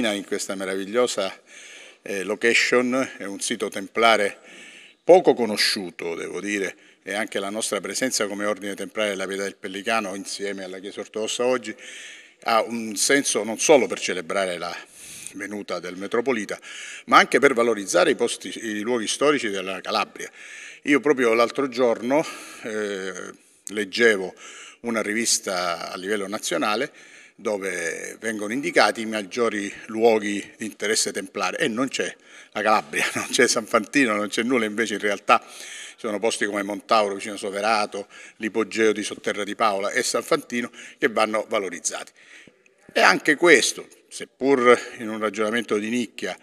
mattina in questa meravigliosa eh, location, è un sito templare poco conosciuto, devo dire, e anche la nostra presenza come ordine templare della Pietà del Pellicano insieme alla Chiesa Ortodossa oggi ha un senso non solo per celebrare la venuta del metropolita, ma anche per valorizzare i, posti, i luoghi storici della Calabria. Io proprio l'altro giorno eh, leggevo una rivista a livello nazionale dove vengono indicati i maggiori luoghi di interesse templare e non c'è la Calabria, non c'è San Fantino, non c'è nulla, invece in realtà ci sono posti come Montauro vicino Soverato, l'ipogeo di Sotterra di Paola e San Fantino che vanno valorizzati. E anche questo, seppur in un ragionamento di nicchia,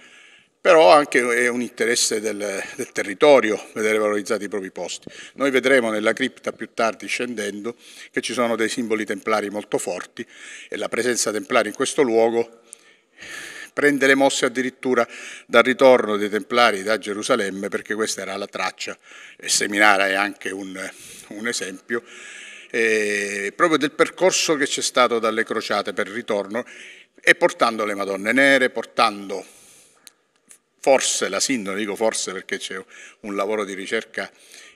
però anche è un interesse del, del, territorio vedere valorizzati i propri posti. Noi vedremo nella cripta più tardi scendendo che ci sono dei simboli templari molto forti e la presenza templare in questo luogo prende le mosse addirittura dal ritorno dei templari da Gerusalemme perché questa era la traccia e Seminara è anche un, un esempio eh, proprio del percorso che c'è stato dalle crociate per il ritorno e portando le Madonne Nere, portando forse la sindrome, dico forse perché c'è un lavoro di ricerca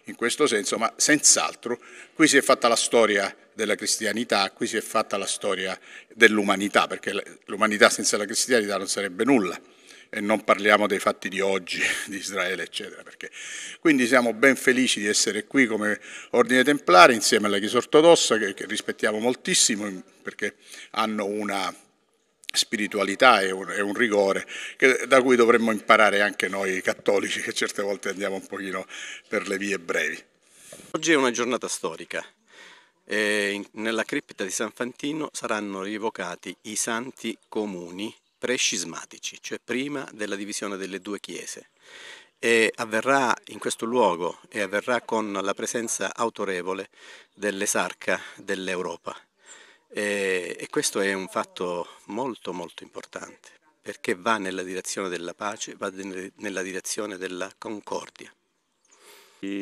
in questo senso, ma senz'altro qui si è fatta la storia della cristianità, qui si è fatta la storia dell'umanità, perché l'umanità senza la cristianità non sarebbe nulla e non parliamo dei fatti di oggi, di Israele, eccetera. Perché. Quindi siamo ben felici di essere qui come Ordine Templare insieme alla Chiesa Ortodossa, che, che rispettiamo moltissimo perché hanno una spiritualità è un, e un rigore che, da cui dovremmo imparare anche noi cattolici che certe volte andiamo un pochino per le vie brevi. Oggi è una giornata storica. nella cripta di San Fantino saranno rievocati i santi comuni prescismatici, cioè prima della divisione delle due chiese. E avverrà in questo luogo e avverrà con la presenza autorevole dell'esarca dell'Europa. E, e questo è un fatto molto molto importante perché va nella direzione della pace, va nella direzione della concordia.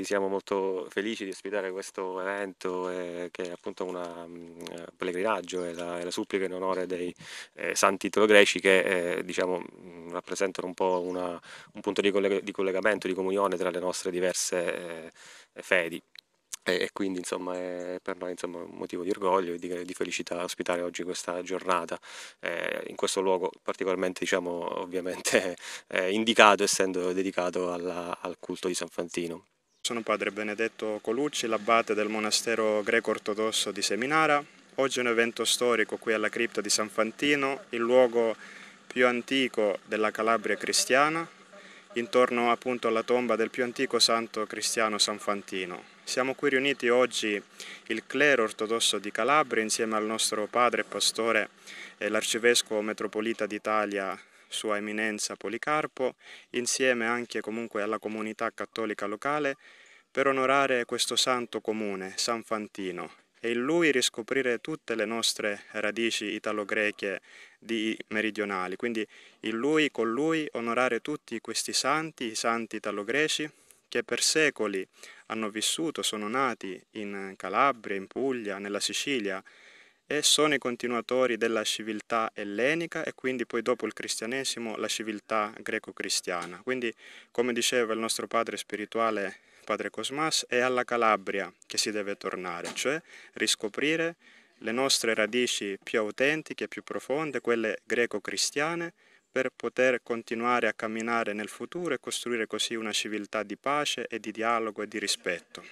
Siamo molto felici di ospitare questo evento eh, che è appunto un mm, pellegrinaggio e la, la, supplica in onore dei eh, santi titolo greci che eh, diciamo, mm, rappresentano un po' una, un punto di, collega, di, collegamento, di comunione tra le nostre diverse eh, fedi e, quindi insomma è per noi insomma, un motivo di orgoglio e di, di felicità ospitare oggi questa giornata eh, in questo luogo particolarmente diciamo ovviamente eh, indicato essendo dedicato alla, al culto di San Fantino. Sono padre Benedetto Colucci, l'abate del monastero greco-ortodosso di Seminara. Oggi è un evento storico qui alla cripta di San Fantino, il luogo più antico della Calabria cristiana, intorno appunto alla tomba del più antico santo cristiano San Fantino. Siamo qui riuniti oggi il clero ortodosso di Calabria insieme al nostro padre pastore e l'arcivescovo metropolita d'Italia sua eminenza Policarpo, insieme anche comunque alla comunità cattolica locale per onorare questo santo comune, San Fantino, e in lui riscoprire tutte le nostre radici italo-greche meridionali. Quindi in lui, con lui, onorare tutti questi santi, i santi italo-greci, che per secoli hanno vissuto, sono nati in Calabria, in Puglia, nella Sicilia e sono i continuatori della civiltà ellenica e quindi poi dopo il cristianesimo la civiltà greco-cristiana. Quindi, come diceva il nostro padre spirituale, padre Cosmas, è alla Calabria che si deve tornare, cioè riscoprire le nostre radici più autentiche, più profonde, quelle greco-cristiane, per poter continuare a camminare nel futuro e costruire così una civiltà di pace e di dialogo e di rispetto.